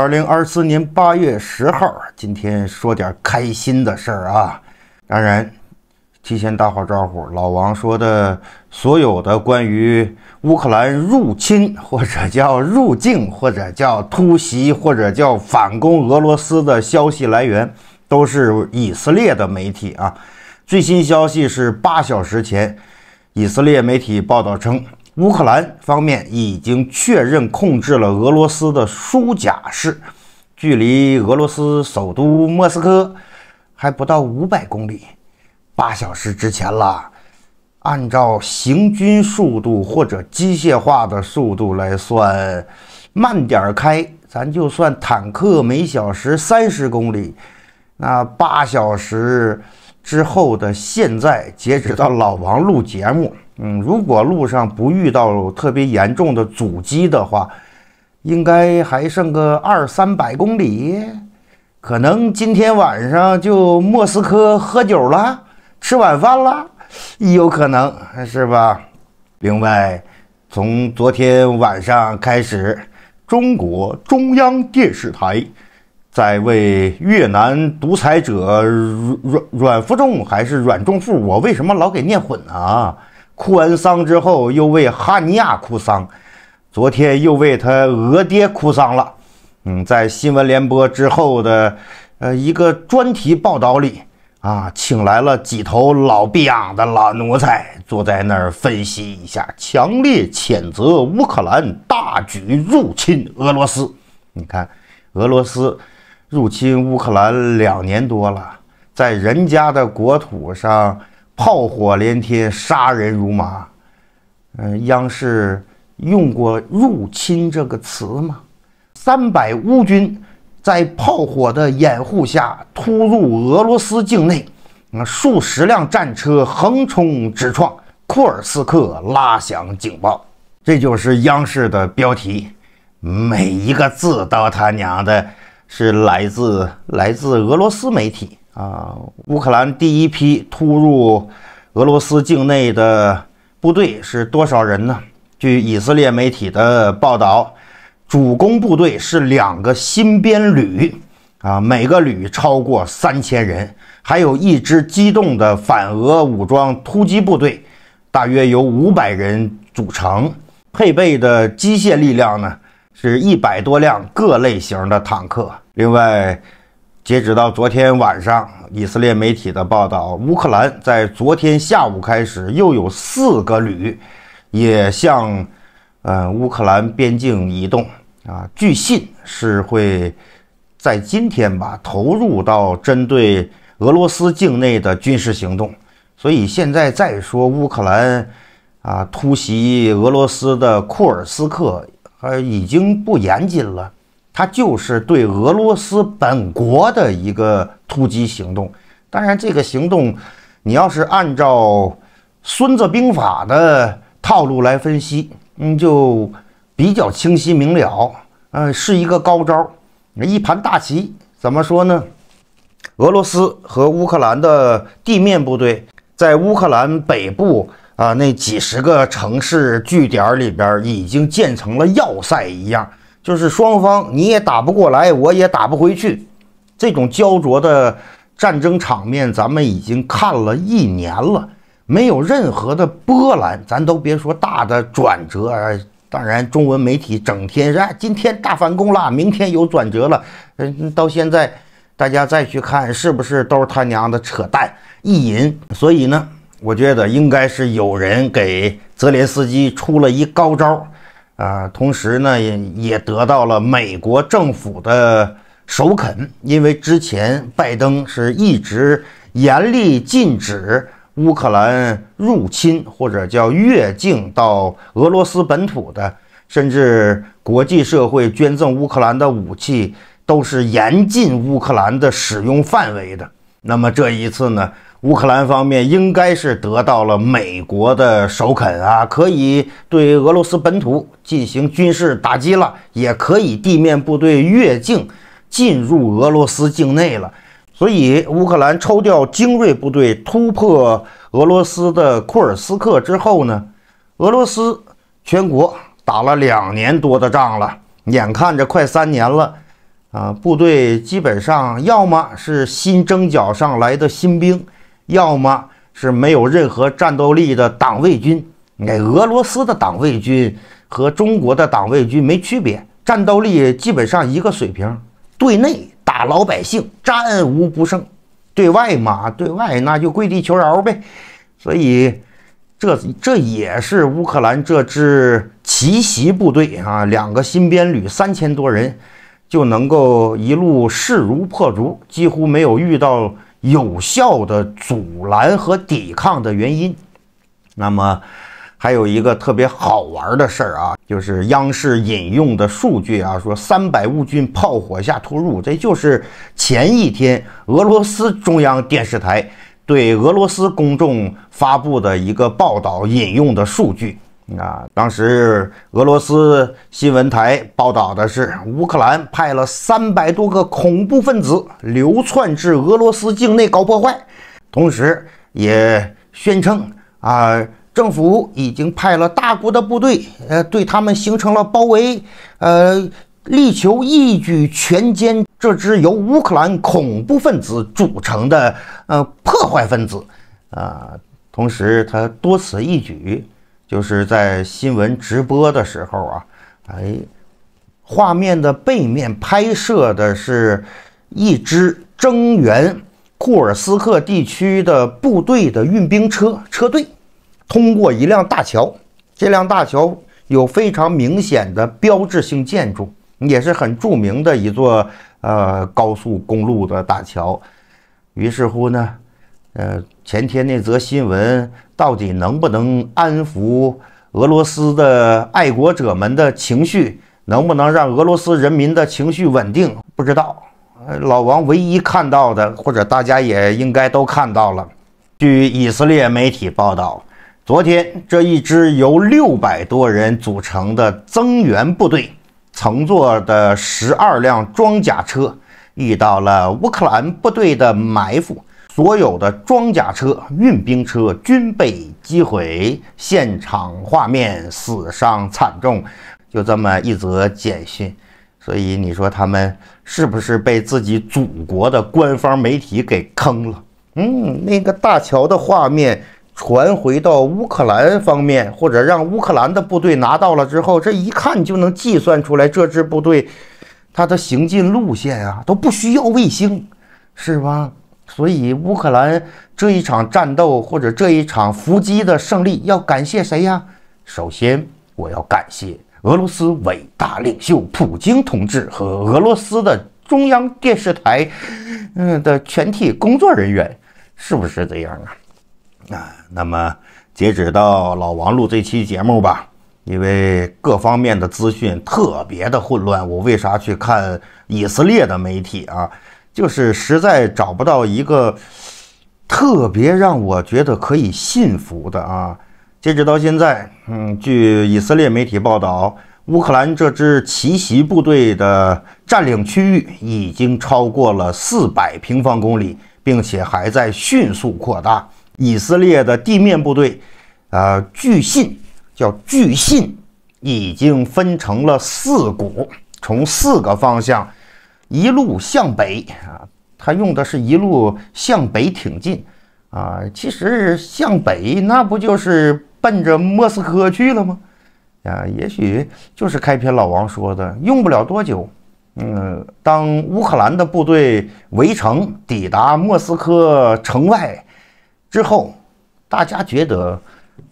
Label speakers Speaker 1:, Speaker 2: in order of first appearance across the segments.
Speaker 1: 二零二四年八月十号，今天说点开心的事儿啊！当然，提前打好招呼。老王说的所有的关于乌克兰入侵，或者叫入境，或者叫突袭，或者叫反攻俄罗斯的消息来源，都是以色列的媒体啊。最新消息是八小时前，以色列媒体报道称。乌克兰方面已经确认控制了俄罗斯的舒贾市，距离俄罗斯首都莫斯科还不到五百公里。八小时之前了，按照行军速度或者机械化的速度来算，慢点开，咱就算坦克每小时三十公里，那八小时。之后的现在，截止到老王录节目，嗯，如果路上不遇到特别严重的阻击的话，应该还剩个二三百公里，可能今天晚上就莫斯科喝酒了，吃晚饭了，有可能是吧？另外，从昨天晚上开始，中国中央电视台。在为越南独裁者阮阮富仲还是阮仲富，我为什么老给念混呢？哭完丧之后又为哈尼亚哭丧，昨天又为他俄爹哭丧了。嗯，在新闻联播之后的呃一个专题报道里啊，请来了几头老逼养的老奴才坐在那儿分析一下，强烈谴责乌克兰大举入侵俄罗斯。你看俄罗斯。入侵乌克兰两年多了，在人家的国土上炮火连天，杀人如麻。嗯，央视用过“入侵”这个词吗？三百乌军在炮火的掩护下突入俄罗斯境内，数十辆战车横冲直撞，库尔斯克拉响警报。这就是央视的标题，每一个字都他娘的。是来自来自俄罗斯媒体啊，乌克兰第一批突入俄罗斯境内的部队是多少人呢？据以色列媒体的报道，主攻部队是两个新编旅啊，每个旅超过三千人，还有一支机动的反俄武装突击部队，大约由五百人组成，配备的机械力量呢是一百多辆各类型的坦克。另外，截止到昨天晚上，以色列媒体的报道，乌克兰在昨天下午开始又有四个旅，也向，呃，乌克兰边境移动啊，据信是会，在今天吧，投入到针对俄罗斯境内的军事行动。所以现在再说乌克兰，啊，突袭俄罗斯的库尔斯克，呃，已经不严谨了。它就是对俄罗斯本国的一个突击行动。当然，这个行动，你要是按照《孙子兵法》的套路来分析，嗯，就比较清晰明了。呃，是一个高招，一盘大棋。怎么说呢？俄罗斯和乌克兰的地面部队在乌克兰北部啊那几十个城市据点里边，已经建成了要塞一样。就是双方你也打不过来，我也打不回去，这种焦灼的战争场面，咱们已经看了一年了，没有任何的波澜，咱都别说大的转折。啊。当然，中文媒体整天说今天大反攻了，明天有转折了，嗯，到现在大家再去看，是不是都是他娘的扯淡、意淫？所以呢，我觉得应该是有人给泽连斯基出了一高招。啊，同时呢，也也得到了美国政府的首肯，因为之前拜登是一直严厉禁止乌克兰入侵或者叫越境到俄罗斯本土的，甚至国际社会捐赠乌克兰的武器都是严禁乌克兰的使用范围的。那么这一次呢？乌克兰方面应该是得到了美国的首肯啊，可以对俄罗斯本土进行军事打击了，也可以地面部队越境进入俄罗斯境内了。所以，乌克兰抽调精锐部队突破俄罗斯的库尔斯克之后呢，俄罗斯全国打了两年多的仗了，眼看着快三年了啊，部队基本上要么是新征缴上来的新兵。要么是没有任何战斗力的党卫军，那俄罗斯的党卫军和中国的党卫军没区别，战斗力基本上一个水平。对内打老百姓战无不胜，对外嘛，对外那就跪地求饶呗。所以，这这也是乌克兰这支奇袭部队啊，两个新编旅三千多人就能够一路势如破竹，几乎没有遇到。有效的阻拦和抵抗的原因，那么还有一个特别好玩的事儿啊，就是央视引用的数据啊，说三百乌军炮火下突入，这就是前一天俄罗斯中央电视台对俄罗斯公众发布的一个报道引用的数据。啊！当时俄罗斯新闻台报道的是，乌克兰派了三百多个恐怖分子流窜至俄罗斯境内搞破坏，同时也宣称啊，政府已经派了大国的部队，呃，对他们形成了包围，呃，力求一举全歼这支由乌克兰恐怖分子组成的呃破坏分子。啊，同时他多此一举。就是在新闻直播的时候啊，哎，画面的背面拍摄的是一支增援库尔斯克地区的部队的运兵车车队通过一辆大桥，这辆大桥有非常明显的标志性建筑，也是很著名的一座呃高速公路的大桥。于是乎呢，呃，前天那则新闻。到底能不能安抚俄罗斯的爱国者们的情绪？能不能让俄罗斯人民的情绪稳定？不知道。老王唯一看到的，或者大家也应该都看到了。据以色列媒体报道，昨天这一支由六百多人组成的增援部队，乘坐的十二辆装甲车遇到了乌克兰部队的埋伏。所有的装甲车、运兵车均被击毁，现场画面死伤惨重。就这么一则简讯，所以你说他们是不是被自己祖国的官方媒体给坑了？嗯，那个大桥的画面传回到乌克兰方面，或者让乌克兰的部队拿到了之后，这一看就能计算出来这支部队它的行进路线啊，都不需要卫星，是吧？所以乌克兰这一场战斗或者这一场伏击的胜利要感谢谁呀？首先我要感谢俄罗斯伟大领袖普京同志和俄罗斯的中央电视台，嗯的全体工作人员，是不是这样啊？啊，那么截止到老王录这期节目吧，因为各方面的资讯特别的混乱，我为啥去看以色列的媒体啊？就是实在找不到一个特别让我觉得可以信服的啊！截止到现在，嗯，据以色列媒体报道，乌克兰这支奇袭部队的占领区域已经超过了四百平方公里，并且还在迅速扩大。以色列的地面部队，呃，据信叫据信已经分成了四股，从四个方向。一路向北啊，他用的是一路向北挺进啊，其实向北那不就是奔着莫斯科去了吗？啊，也许就是开篇老王说的，用不了多久，嗯，当乌克兰的部队围城抵达莫斯科城外之后，大家觉得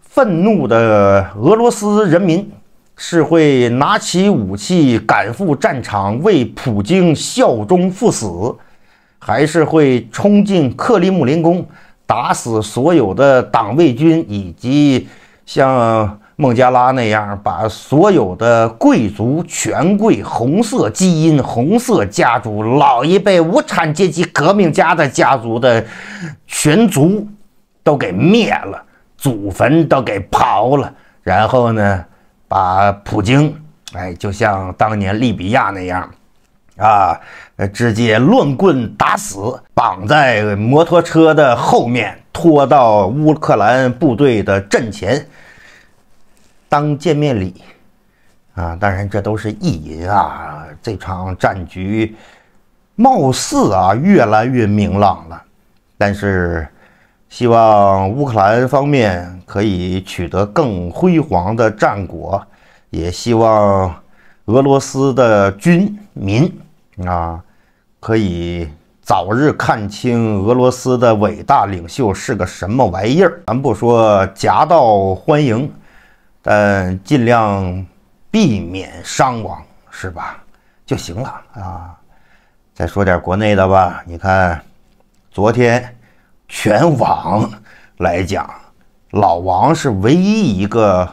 Speaker 1: 愤怒的俄罗斯人民。是会拿起武器赶赴战场为普京效忠赴死，还是会冲进克里姆林宫打死所有的党卫军，以及像孟加拉那样把所有的贵族、权贵、红色基因、红色家族、老一辈无产阶级革命家的家族的全族都给灭了，祖坟都给刨了，然后呢？把普京，哎，就像当年利比亚那样，啊，直接乱棍打死，绑在摩托车的后面，拖到乌克兰部队的阵前当见面礼，啊，当然这都是意淫啊。这场战局，貌似啊越来越明朗了，但是，希望乌克兰方面。可以取得更辉煌的战果，也希望俄罗斯的军民啊，可以早日看清俄罗斯的伟大领袖是个什么玩意儿。咱不说夹道欢迎，但尽量避免伤亡是吧？就行了啊。再说点国内的吧，你看，昨天全网来讲。老王是唯一一个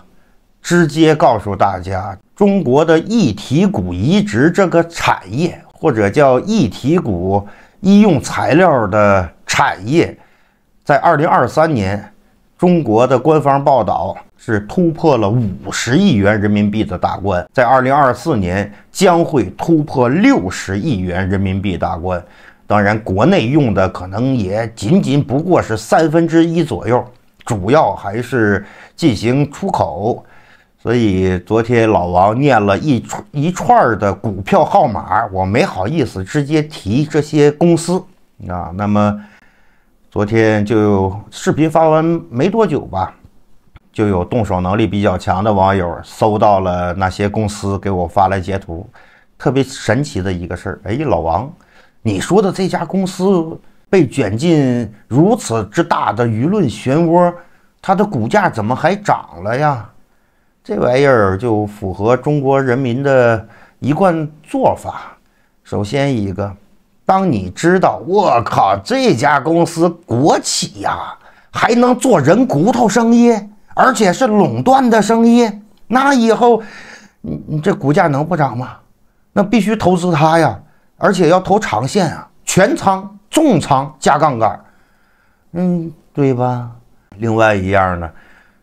Speaker 1: 直接告诉大家，中国的异体骨移植这个产业，或者叫异体骨医用材料的产业，在二零二三年，中国的官方报道是突破了五十亿元人民币的大关，在二零二四年将会突破六十亿元人民币大关。当然，国内用的可能也仅仅不过是三分之一左右。主要还是进行出口，所以昨天老王念了一串一串的股票号码，我没好意思直接提这些公司啊。那么昨天就视频发完没多久吧，就有动手能力比较强的网友搜到了那些公司，给我发来截图。特别神奇的一个事儿，哎，老王，你说的这家公司。被卷进如此之大的舆论漩涡，它的股价怎么还涨了呀？这玩意儿就符合中国人民的一贯做法。首先一个，当你知道我靠这家公司国企呀，还能做人骨头生意，而且是垄断的生意，那以后你你这股价能不涨吗？那必须投资它呀，而且要投长线啊，全仓。重仓加杠杆，嗯，对吧？另外一样呢，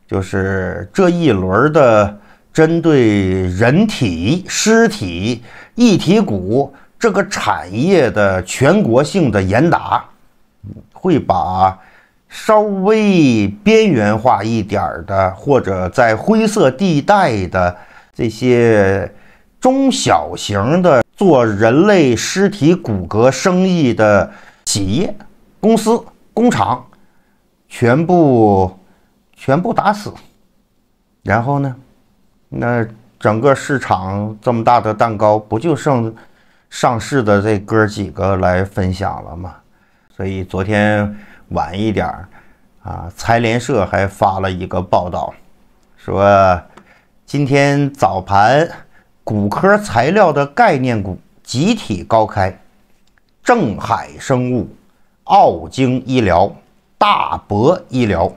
Speaker 1: 就是这一轮的针对人体尸体一体骨这个产业的全国性的严打，会把稍微边缘化一点的或者在灰色地带的这些中小型的做人类尸体骨骼生意的。企业、公司、工厂，全部全部打死，然后呢？那整个市场这么大的蛋糕，不就剩上市的这哥几个来分享了吗？所以昨天晚一点啊，财联社还发了一个报道，说今天早盘骨科材料的概念股集体高开。正海生物、奥京医疗、大博医疗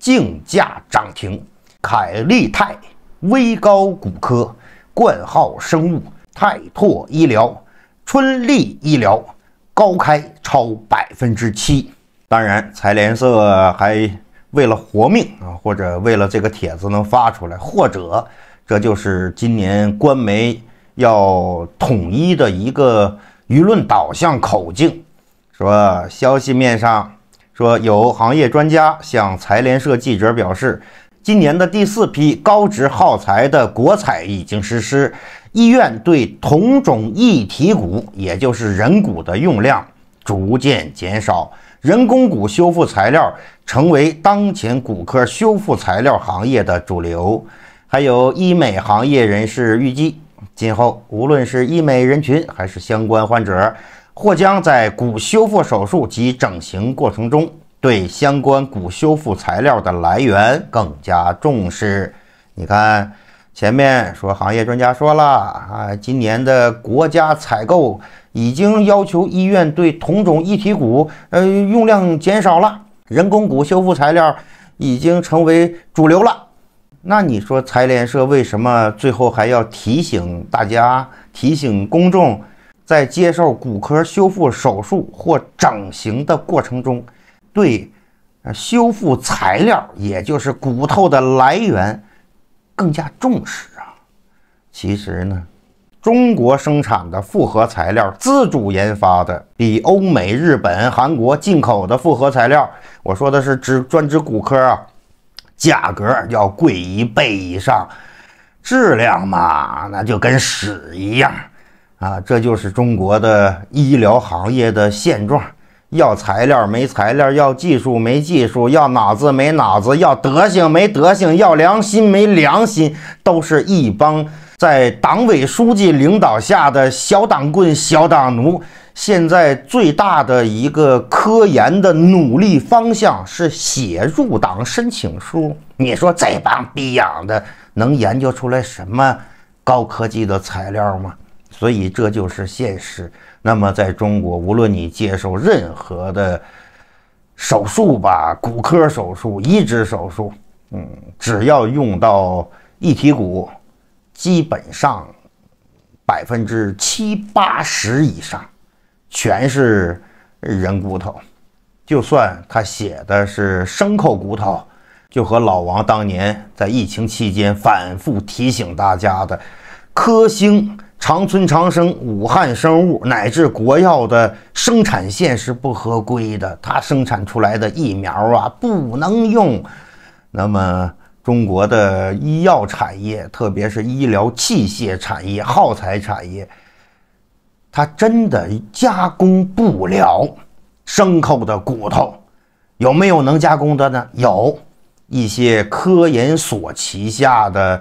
Speaker 1: 竞价涨停，凯利泰、威高骨科、冠昊生物、泰拓医疗、春丽医疗高开超百分之七。当然，财联社还为了活命啊，或者为了这个帖子能发出来，或者这就是今年官媒要统一的一个。舆论导向口径，说消息面上说，有行业专家向财联社记者表示，今年的第四批高值耗材的国采已经实施，医院对同种异体骨，也就是人骨的用量逐渐减少，人工骨修复材料成为当前骨科修复材料行业的主流。还有医美行业人士预计。今后，无论是医美人群还是相关患者，或将在骨修复手术及整形过程中对相关骨修复材料的来源更加重视。你看，前面说行业专家说了啊，今年的国家采购已经要求医院对同种异体骨，呃，用量减少了，人工骨修复材料已经成为主流了。那你说财联社为什么最后还要提醒大家、提醒公众，在接受骨科修复手术或整形的过程中，对，修复材料，也就是骨头的来源，更加重视啊？其实呢，中国生产的复合材料，自主研发的，比欧美、日本、韩国进口的复合材料，我说的是指专指骨科啊。价格要贵一倍以上，质量嘛，那就跟屎一样，啊，这就是中国的医疗行业的现状。要材料没材料，要技术没技术，要脑子没脑子，要德行没德行，要良心没良心，都是一帮在党委书记领导下的小党棍、小党奴。现在最大的一个科研的努力方向是写入党申请书。你说这帮逼养的能研究出来什么高科技的材料吗？所以这就是现实。那么在中国，无论你接受任何的手术吧，骨科手术、移植手术，嗯，只要用到一体骨，基本上百分之七八十以上。全是人骨头，就算他写的是牲口骨头，就和老王当年在疫情期间反复提醒大家的科兴、长春长生、武汉生物乃至国药的生产线是不合规的，他生产出来的疫苗啊不能用。那么中国的医药产业，特别是医疗器械产业、耗材产业。它真的加工不了牲口的骨头，有没有能加工的呢？有一些科研所旗下的，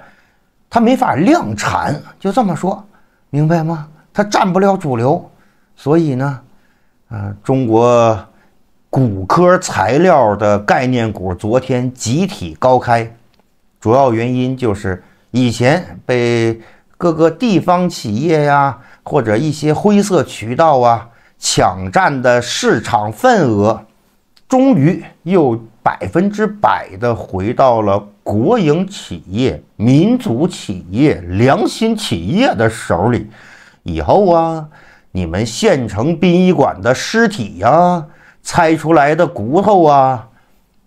Speaker 1: 它没法量产，就这么说，明白吗？它占不了主流，所以呢，啊，中国骨科材料的概念股昨天集体高开，主要原因就是以前被各个地方企业呀。或者一些灰色渠道啊，抢占的市场份额，终于又百分之百的回到了国营企业、民族企业、良心企业的手里。以后啊，你们县城殡仪馆的尸体呀，拆出来的骨头啊，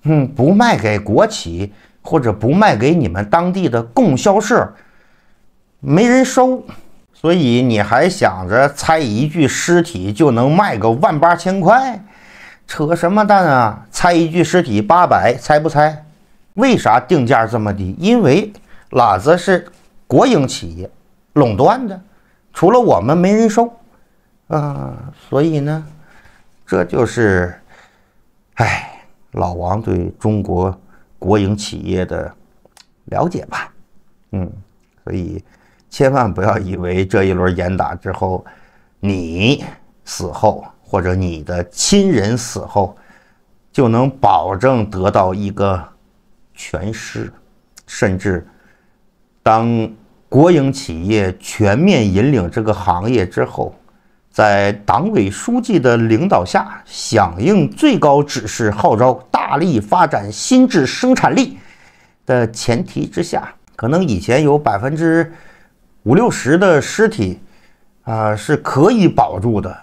Speaker 1: 嗯，不卖给国企，或者不卖给你们当地的供销社，没人收。所以你还想着猜一具尸体就能卖个万八千块，扯什么淡啊！猜一具尸体八百，猜不猜？为啥定价这么低？因为喇子是国营企业，垄断的，除了我们没人收。啊，所以呢，这就是，哎，老王对中国国营企业的了解吧？嗯，所以。千万不要以为这一轮严打之后，你死后或者你的亲人死后就能保证得到一个全尸，甚至当国营企业全面引领这个行业之后，在党委书记的领导下，响应最高指示号召，大力发展新质生产力的前提之下，可能以前有百分之。五六十的尸体，啊是可以保住的，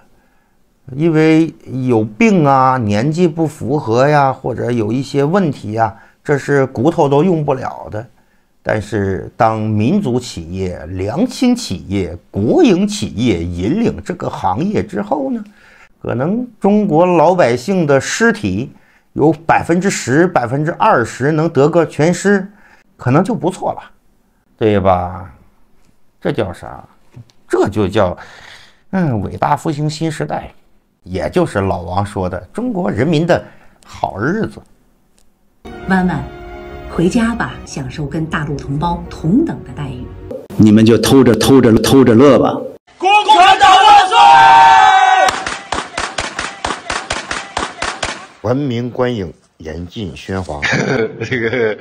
Speaker 1: 因为有病啊、年纪不符合呀，或者有一些问题呀，这是骨头都用不了的。但是，当民族企业、良心企业、国营企业引领这个行业之后呢，可能中国老百姓的尸体有百分之十、百分之二十能得个全尸，可能就不错了，对吧？这叫啥？这就叫，嗯，伟大复兴新时代，也就是老王说的中国人民的好日子。弯弯，回家吧，享受跟大陆同胞同等的待遇。你们就偷着偷着偷着乐吧。共产党万岁！文明观影，严禁喧哗。这个。